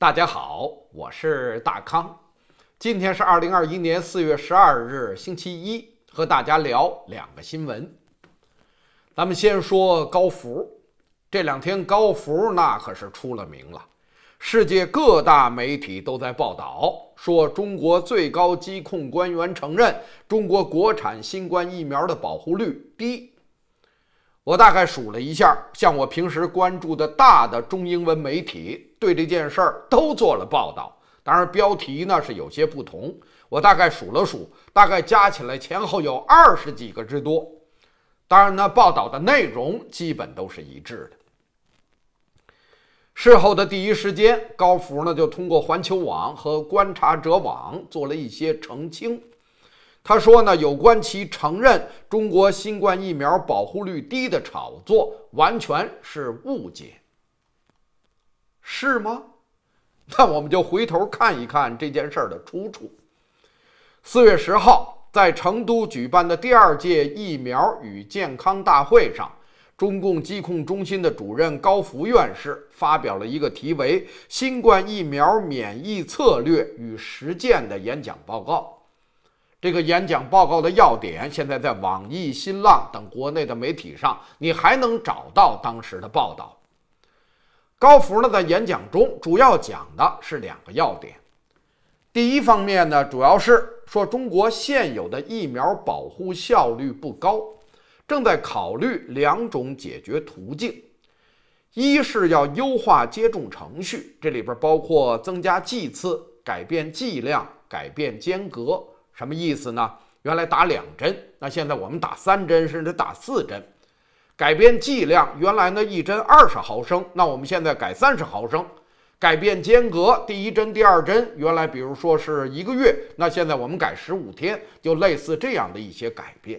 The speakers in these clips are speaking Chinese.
大家好，我是大康，今天是二零二一年四月十二日，星期一，和大家聊两个新闻。咱们先说高福，这两天高福那可是出了名了，世界各大媒体都在报道，说中国最高疾控官员承认，中国国产新冠疫苗的保护率低。我大概数了一下，像我平时关注的大的中英文媒体。对这件事儿都做了报道，当然标题呢是有些不同。我大概数了数，大概加起来前后有二十几个之多。当然呢，报道的内容基本都是一致的。事后的第一时间，高福呢就通过环球网和观察者网做了一些澄清。他说呢，有关其承认中国新冠疫苗保护率低的炒作，完全是误解。是吗？那我们就回头看一看这件事儿的出处。四月十号，在成都举办的第二届疫苗与健康大会上，中共疾控中心的主任高福院士发表了一个题为《新冠疫苗免疫策略与实践》的演讲报告。这个演讲报告的要点，现在在网易、新浪等国内的媒体上，你还能找到当时的报道。高福呢，在演讲中主要讲的是两个要点。第一方面呢，主要是说中国现有的疫苗保护效率不高，正在考虑两种解决途径。一是要优化接种程序，这里边包括增加剂次、改变剂量、改变间隔。什么意思呢？原来打两针，那现在我们打三针，甚至打四针。改变剂量，原来呢一针二十毫升，那我们现在改三十毫升；改变间隔，第一针、第二针，原来比如说是一个月，那现在我们改十五天，就类似这样的一些改变。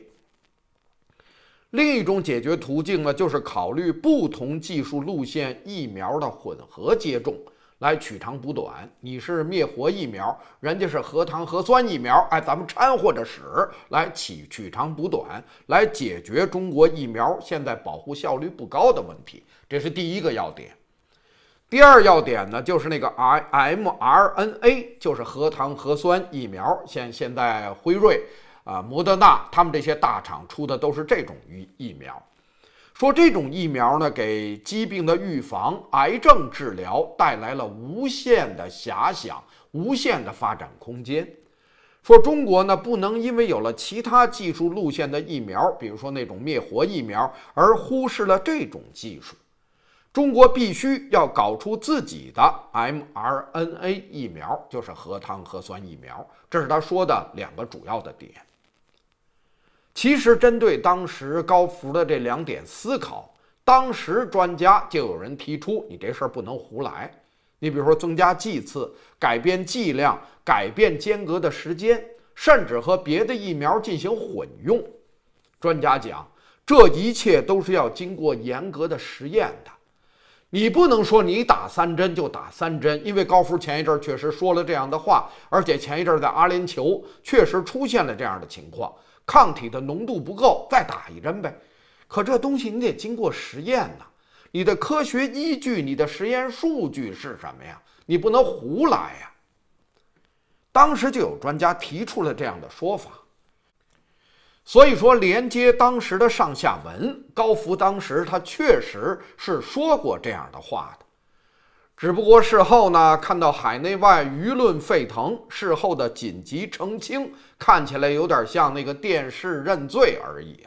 另一种解决途径呢，就是考虑不同技术路线疫苗的混合接种。来取长补短，你是灭活疫苗，人家是核糖核酸疫苗，哎，咱们掺和着使，来取取长补短，来解决中国疫苗现在保护效率不高的问题，这是第一个要点。第二要点呢，就是那个 i mRNA，就是核糖核酸疫苗，现现在辉瑞啊、摩德纳他们这些大厂出的都是这种疫疫苗。说这种疫苗呢，给疾病的预防、癌症治疗带来了无限的遐想、无限的发展空间。说中国呢，不能因为有了其他技术路线的疫苗，比如说那种灭活疫苗，而忽视了这种技术。中国必须要搞出自己的 mRNA 疫苗，就是核糖核酸疫苗。这是他说的两个主要的点。其实，针对当时高福的这两点思考，当时专家就有人提出：“你这事儿不能胡来。”你比如说，增加剂次、改变剂量、改变间隔的时间，甚至和别的疫苗进行混用。专家讲，这一切都是要经过严格的实验的。你不能说你打三针就打三针，因为高福前一阵确实说了这样的话，而且前一阵在阿联酋确实出现了这样的情况。抗体的浓度不够，再打一针呗。可这东西你得经过实验呢，你的科学依据、你的实验数据是什么呀？你不能胡来呀。当时就有专家提出了这样的说法，所以说连接当时的上下文，高福当时他确实是说过这样的话。只不过事后呢，看到海内外舆论沸腾，事后的紧急澄清看起来有点像那个电视认罪而已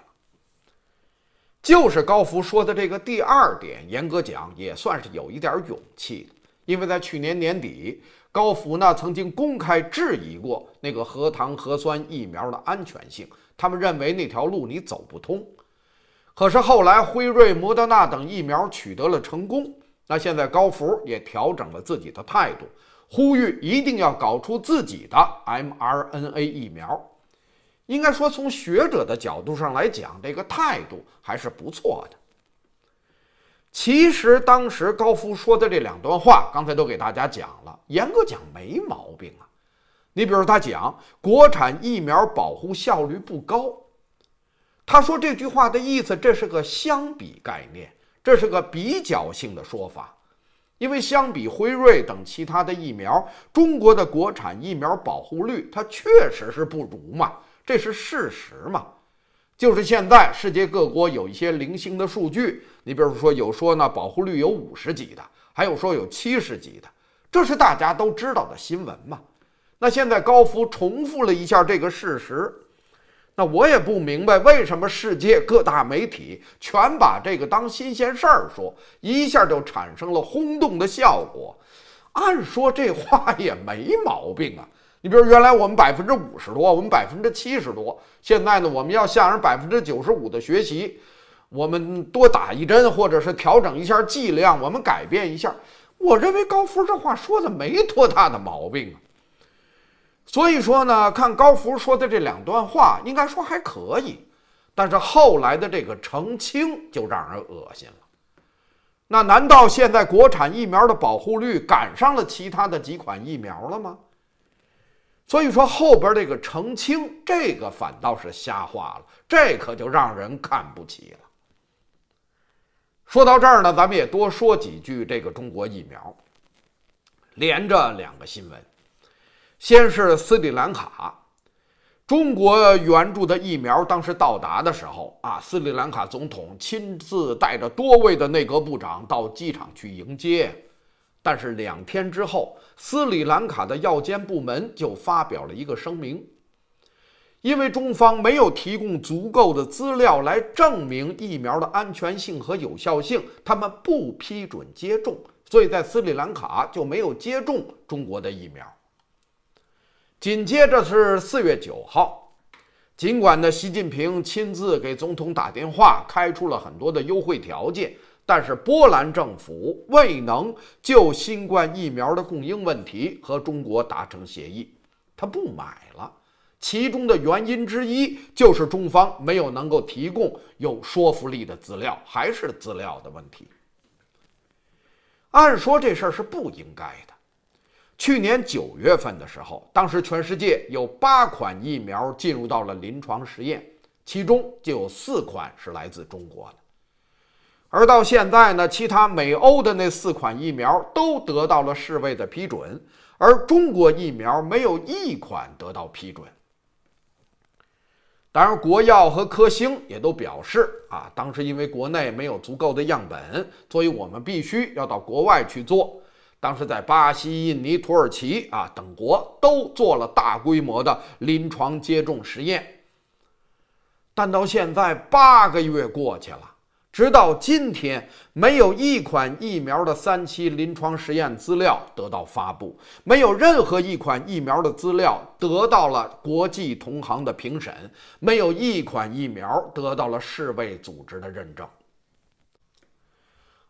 就是高福说的这个第二点，严格讲也算是有一点勇气的，因为在去年年底，高福呢曾经公开质疑过那个核糖核酸疫苗的安全性，他们认为那条路你走不通。可是后来辉瑞、摩德纳等疫苗取得了成功。那现在高福也调整了自己的态度，呼吁一定要搞出自己的 mRNA 疫苗。应该说，从学者的角度上来讲，这个态度还是不错的。其实当时高福说的这两段话，刚才都给大家讲了，严格讲没毛病啊。你比如他讲国产疫苗保护效率不高，他说这句话的意思，这是个相比概念。这是个比较性的说法，因为相比辉瑞等其他的疫苗，中国的国产疫苗保护率它确实是不如嘛，这是事实嘛。就是现在世界各国有一些零星的数据，你比如说有说呢保护率有五十级的，还有说有七十级的，这是大家都知道的新闻嘛。那现在高福重复了一下这个事实。那我也不明白为什么世界各大媒体全把这个当新鲜事儿说，一下就产生了轰动的效果。按说这话 也没毛病啊。你比如原来我们百分之五十多，我们百分之七十多，现在呢我们要向人百分之九十五的学习，我们多打一针，或者是调整一下剂量，我们改变一下。我认为高福这话说的没多大的毛病啊。所以说呢，看高福说的这两段话，应该说还可以，但是后来的这个澄清就让人恶心了。那难道现在国产疫苗的保护率赶上了其他的几款疫苗了吗？所以说后边这个澄清，这个反倒是瞎话了，这可就让人看不起了。说到这儿呢，咱们也多说几句这个中国疫苗，连着两个新闻。先是斯里兰卡，中国援助的疫苗当时到达的时候，啊，斯里兰卡总统亲自带着多位的内阁部长到机场去迎接。但是两天之后，斯里兰卡的药监部门就发表了一个声明，因为中方没有提供足够的资料来证明疫苗的安全性和有效性，他们不批准接种，所以在斯里兰卡就没有接种中国的疫苗。紧接着是四月九号，尽管呢习近平亲自给总统打电话，开出了很多的优惠条件，但是波兰政府未能就新冠疫苗的供应问题和中国达成协议，他不买了。其中的原因之一就是中方没有能够提供有说服力的资料，还是资料的问题。按说这事儿是不应该的。去年九月份的时候，当时全世界有八款疫苗进入到了临床实验，其中就有四款是来自中国的。而到现在呢，其他美欧的那四款疫苗都得到了世卫的批准，而中国疫苗没有一款得到批准。当然，国药和科兴也都表示，啊，当时因为国内没有足够的样本，所以我们必须要到国外去做。当时在巴西、印尼、土耳其啊等国都做了大规模的临床接种实验，但到现在八个月过去了，直到今天，没有一款疫苗的三期临床实验资料得到发布，没有任何一款疫苗的资料得到了国际同行的评审，没有一款疫苗得到了世卫组织的认证。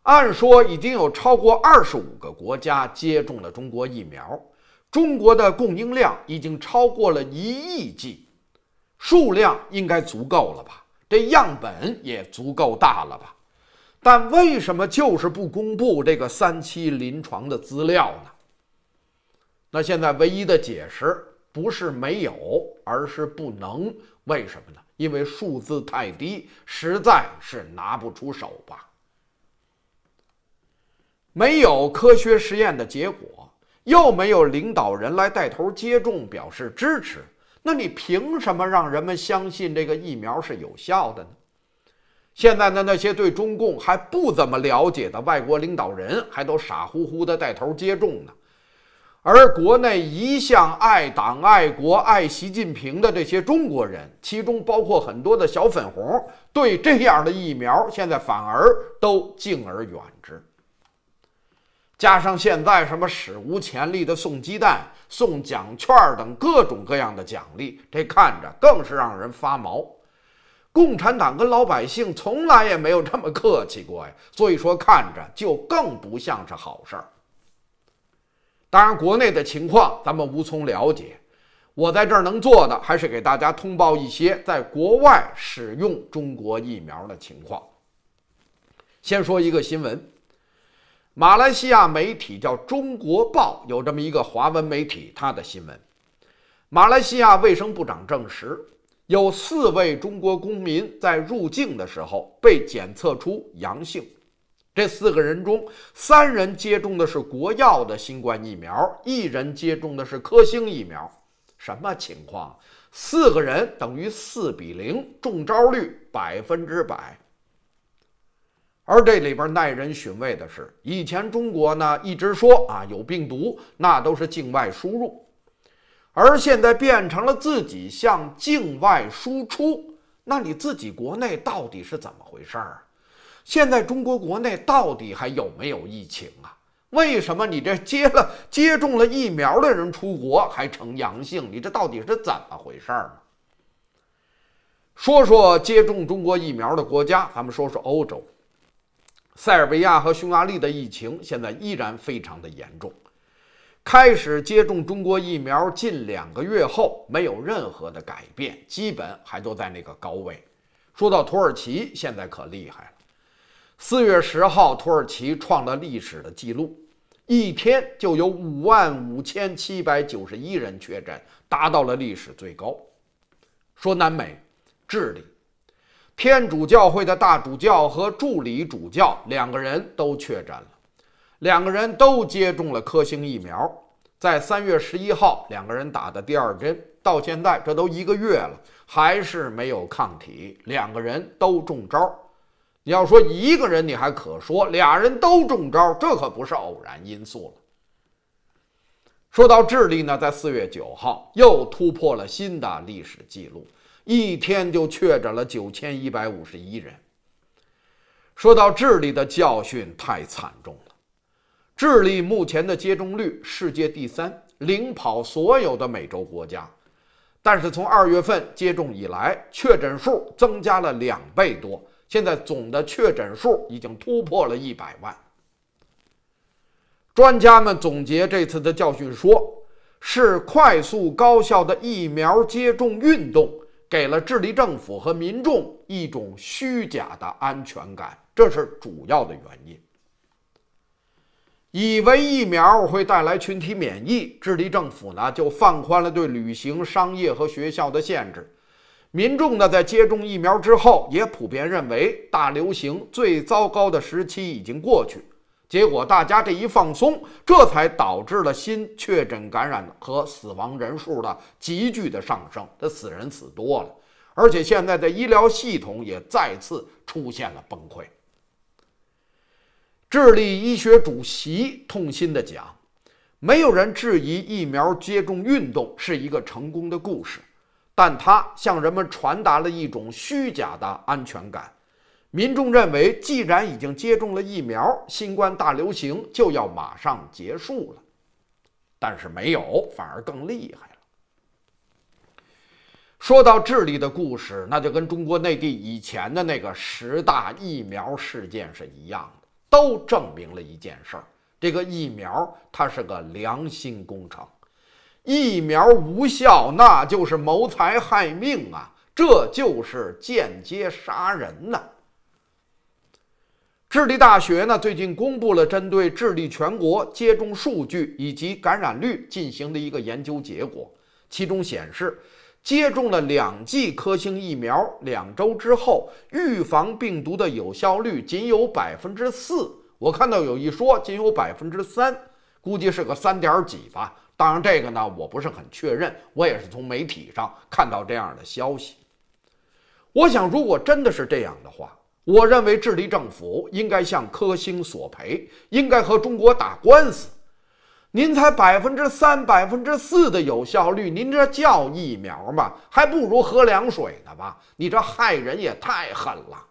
按说已经有超过二十五个国家接种了中国疫苗，中国的供应量已经超过了一亿剂，数量应该足够了吧？这样本也足够大了吧？但为什么就是不公布这个三期临床的资料呢？那现在唯一的解释不是没有，而是不能。为什么呢？因为数字太低，实在是拿不出手吧。没有科学实验的结果，又没有领导人来带头接种表示支持，那你凭什么让人们相信这个疫苗是有效的呢？现在的那些对中共还不怎么了解的外国领导人还都傻乎乎的带头接种呢，而国内一向爱党爱国爱习近平的这些中国人，其中包括很多的小粉红，对这样的疫苗现在反而都敬而远之。加上现在什么史无前例的送鸡蛋、送奖券等各种各样的奖励，这看着更是让人发毛。共产党跟老百姓从来也没有这么客气过呀，所以说看着就更不像是好事儿。当然，国内的情况咱们无从了解，我在这儿能做的还是给大家通报一些在国外使用中国疫苗的情况。先说一个新闻。马来西亚媒体叫《中国报》，有这么一个华文媒体，他的新闻：马来西亚卫生部长证实，有四位中国公民在入境的时候被检测出阳性。这四个人中，三人接种的是国药的新冠疫苗，一人接种的是科兴疫苗。什么情况？四个人等于四比零，中招率百分之百。而这里边耐人寻味的是，以前中国呢一直说啊有病毒，那都是境外输入，而现在变成了自己向境外输出，那你自己国内到底是怎么回事儿？现在中国国内到底还有没有疫情啊？为什么你这接了接种了疫苗的人出国还呈阳性？你这到底是怎么回事儿呢？说说接种中国疫苗的国家，咱们说说欧洲。塞尔维亚和匈牙利的疫情现在依然非常的严重，开始接种中国疫苗近两个月后没有任何的改变，基本还都在那个高位。说到土耳其，现在可厉害了。四月十号，土耳其创了历史的记录，一天就有五万五千七百九十一人确诊，达到了历史最高。说南美，智利。天主教会的大主教和助理主教两个人都确诊了，两个人都接种了科兴疫苗，在三月十一号两个人打的第二针，到现在这都一个月了，还是没有抗体，两个人都中招。你要说一个人你还可说，俩人都中招，这可不是偶然因素了。说到智利呢，在四月九号又突破了新的历史记录。一天就确诊了九千一百五十一人。说到智利的教训太惨重了。智利目前的接种率世界第三，领跑所有的美洲国家。但是从二月份接种以来，确诊数增加了两倍多，现在总的确诊数已经突破了一百万。专家们总结这次的教训说，是快速高效的疫苗接种运动。给了智利政府和民众一种虚假的安全感，这是主要的原因。以为疫苗会带来群体免疫，智利政府呢就放宽了对旅行、商业和学校的限制，民众呢在接种疫苗之后也普遍认为大流行最糟糕的时期已经过去。结果，大家这一放松，这才导致了新确诊感染和死亡人数的急剧的上升。这死人死多了，而且现在的医疗系统也再次出现了崩溃。智利医学主席痛心的讲：“没有人质疑疫苗接种运动是一个成功的故事，但他向人们传达了一种虚假的安全感。”民众认为，既然已经接种了疫苗，新冠大流行就要马上结束了。但是没有，反而更厉害了。说到智利的故事，那就跟中国内地以前的那个十大疫苗事件是一样的，都证明了一件事儿：这个疫苗它是个良心工程。疫苗无效，那就是谋财害命啊！这就是间接杀人呢。智利大学呢最近公布了针对智利全国接种数据以及感染率进行的一个研究结果，其中显示，接种了两剂科兴疫苗两周之后，预防病毒的有效率仅有百分之四。我看到有一说仅有百分之三，估计是个三点几吧。当然，这个呢我不是很确认，我也是从媒体上看到这样的消息。我想，如果真的是这样的话。我认为，智利政府应该向科兴索赔，应该和中国打官司。您才百分之三、百分之四的有效率，您这叫疫苗吗？还不如喝凉水呢吧？你这害人也太狠了。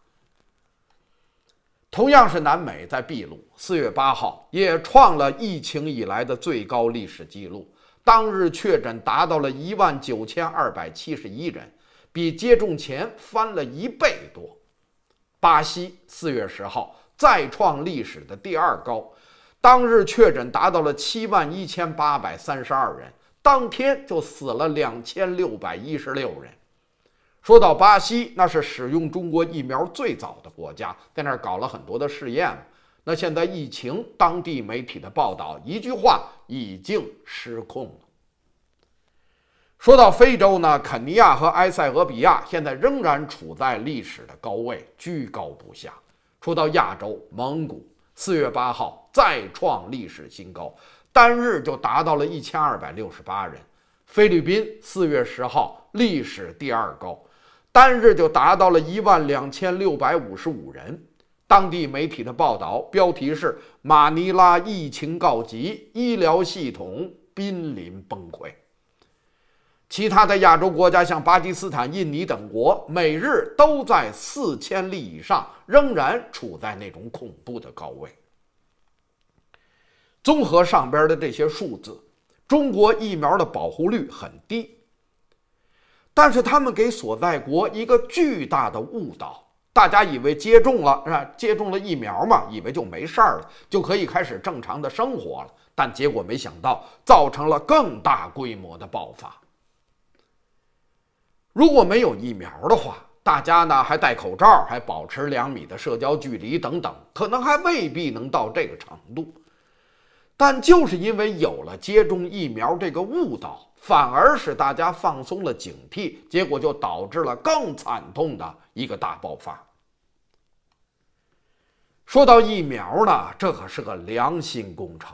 同样是南美，在秘鲁，四月八号也创了疫情以来的最高历史记录，当日确诊达到了一万九千二百七十一人，比接种前翻了一倍多。巴西四月十号再创历史的第二高，当日确诊达到了七万一千八百三十二人，当天就死了两千六百一十六人。说到巴西，那是使用中国疫苗最早的国家，在那儿搞了很多的试验。那现在疫情，当地媒体的报道一句话已经失控了。说到非洲呢，肯尼亚和埃塞俄比亚现在仍然处在历史的高位，居高不下。说到亚洲，蒙古四月八号再创历史新高，单日就达到了一千二百六十八人。菲律宾四月十号历史第二高，单日就达到了一万两千六百五十五人。当地媒体的报道标题是：“马尼拉疫情告急，医疗系统濒临崩溃。”其他的亚洲国家，像巴基斯坦、印尼等国，每日都在四千例以上，仍然处在那种恐怖的高位。综合上边的这些数字，中国疫苗的保护率很低，但是他们给所在国一个巨大的误导，大家以为接种了是吧？接种了疫苗嘛，以为就没事儿了，就可以开始正常的生活了。但结果没想到，造成了更大规模的爆发。如果没有疫苗的话，大家呢还戴口罩，还保持两米的社交距离等等，可能还未必能到这个程度。但就是因为有了接种疫苗这个误导，反而使大家放松了警惕，结果就导致了更惨痛的一个大爆发。说到疫苗呢，这可是个良心工程。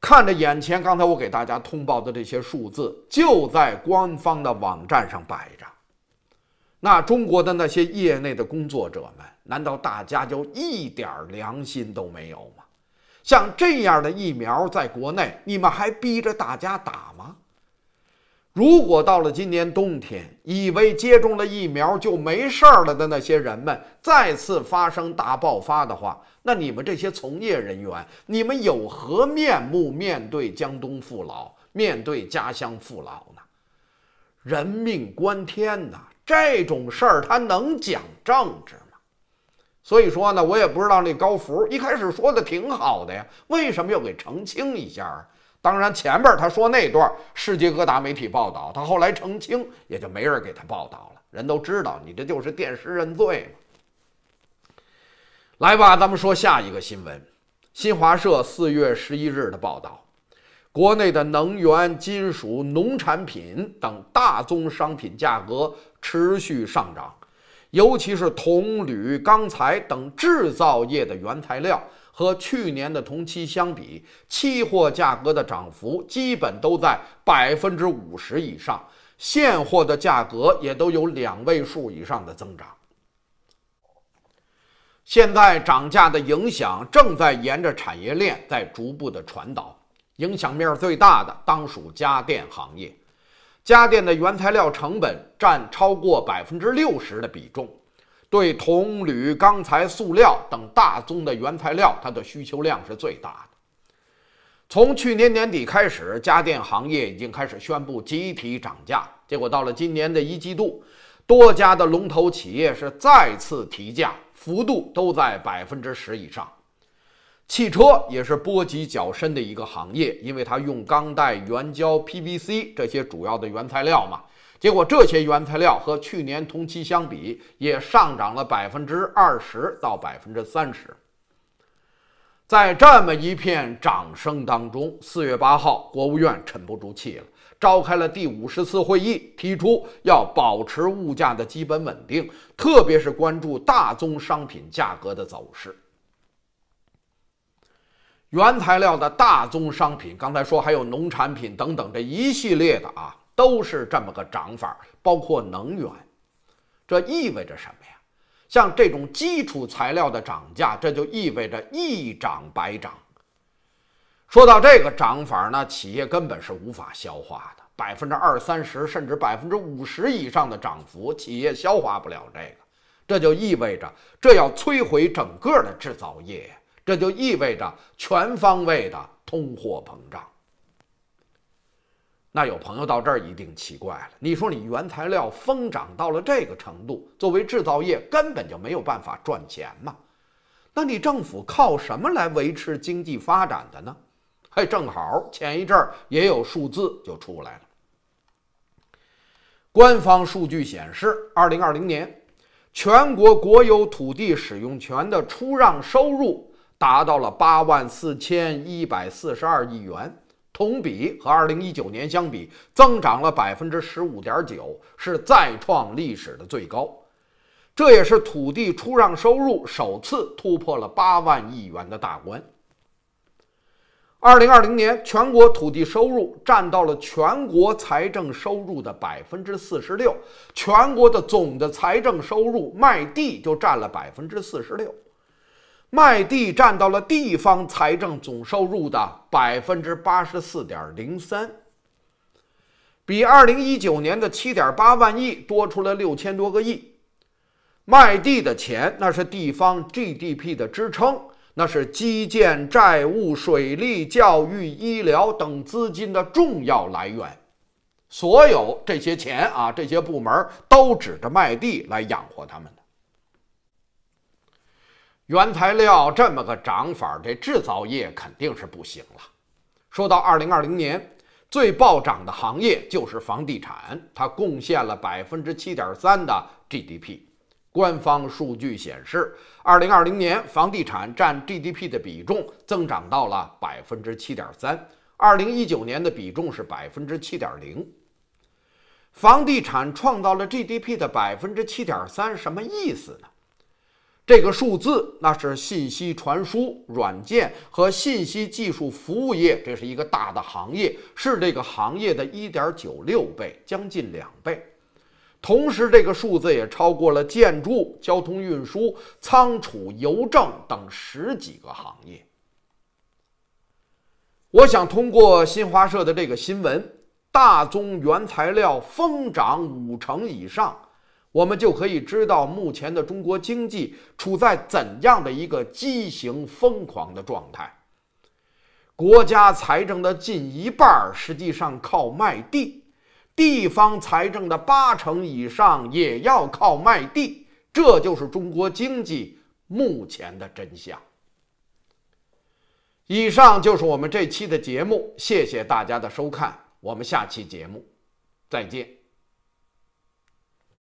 看着眼前，刚才我给大家通报的这些数字，就在官方的网站上摆着。那中国的那些业内的工作者们，难道大家就一点良心都没有吗？像这样的疫苗在国内，你们还逼着大家打吗？如果到了今年冬天，以为接种了疫苗就没事儿了的那些人们再次发生大爆发的话，那你们这些从业人员，你们有何面目面对江东父老，面对家乡父老呢？人命关天呐，这种事儿他能讲政治吗？所以说呢，我也不知道那高福一开始说的挺好的呀，为什么要给澄清一下？当然，前边他说那段世界各大媒体报道，他后来澄清，也就没人给他报道了。人都知道，你这就是电视认罪嘛。来吧，咱们说下一个新闻。新华社四月十一日的报道：国内的能源、金属、农产品等大宗商品价格持续上涨，尤其是铜、铝、钢材等制造业的原材料。和去年的同期相比，期货价格的涨幅基本都在百分之五十以上，现货的价格也都有两位数以上的增长。现在涨价的影响正在沿着产业链在逐步的传导，影响面最大的当属家电行业，家电的原材料成本占超过百分之六十的比重。对铜、铝、钢材、塑料等大宗的原材料，它的需求量是最大的。从去年年底开始，家电行业已经开始宣布集体涨价，结果到了今年的一季度，多家的龙头企业是再次提价，幅度都在百分之十以上。汽车也是波及较深的一个行业，因为它用钢带、原胶、PVC 这些主要的原材料嘛。结果这些原材料和去年同期相比也上涨了百分之二十到百分之三十，在这么一片掌声当中，四月八号，国务院沉不住气了，召开了第五十次会议，提出要保持物价的基本稳定，特别是关注大宗商品价格的走势。原材料的大宗商品，刚才说还有农产品等等这一系列的啊。都是这么个涨法，包括能源，这意味着什么呀？像这种基础材料的涨价，这就意味着一涨百涨。说到这个涨法呢，企业根本是无法消化的，百分之二三十甚至百分之五十以上的涨幅，企业消化不了这个，这就意味着这要摧毁整个的制造业，这就意味着全方位的通货膨胀。那有朋友到这儿一定奇怪了，你说你原材料疯涨到了这个程度，作为制造业根本就没有办法赚钱嘛？那你政府靠什么来维持经济发展的呢？嘿，正好前一阵儿也有数字就出来了。官方数据显示，二零二零年全国国有土地使用权的出让收入达到了八万四千一百四十二亿元。同比和二零一九年相比增长了百分之十五点九，是再创历史的最高。这也是土地出让收入首次突破了八万亿元的大关。二零二零年，全国土地收入占到了全国财政收入的百分之四十六，全国的总的财政收入卖地就占了百分之四十六。卖地占到了地方财政总收入的百分之八十四点零三，比二零一九年的七点八万亿多出了六千多个亿。卖地的钱，那是地方 GDP 的支撑，那是基建、债务、水利、教育、医疗等资金的重要来源。所有这些钱啊，这些部门都指着卖地来养活他们的。原材料这么个涨法，这制造业肯定是不行了。说到二零二零年最暴涨的行业就是房地产，它贡献了百分之七点三的 GDP。官方数据显示，二零二零年房地产占 GDP 的比重增长到了百分之七点三，二零一九年的比重是百分之七点零。房地产创造了 GDP 的百分之七点三，什么意思呢？这个数字，那是信息传输软件和信息技术服务业，这是一个大的行业，是这个行业的一点九六倍，将近两倍。同时，这个数字也超过了建筑、交通运输、仓储、邮政等十几个行业。我想通过新华社的这个新闻，大宗原材料疯涨五成以上。我们就可以知道，目前的中国经济处在怎样的一个畸形疯狂的状态。国家财政的近一半，实际上靠卖地；地方财政的八成以上，也要靠卖地。这就是中国经济目前的真相。以上就是我们这期的节目，谢谢大家的收看，我们下期节目再见。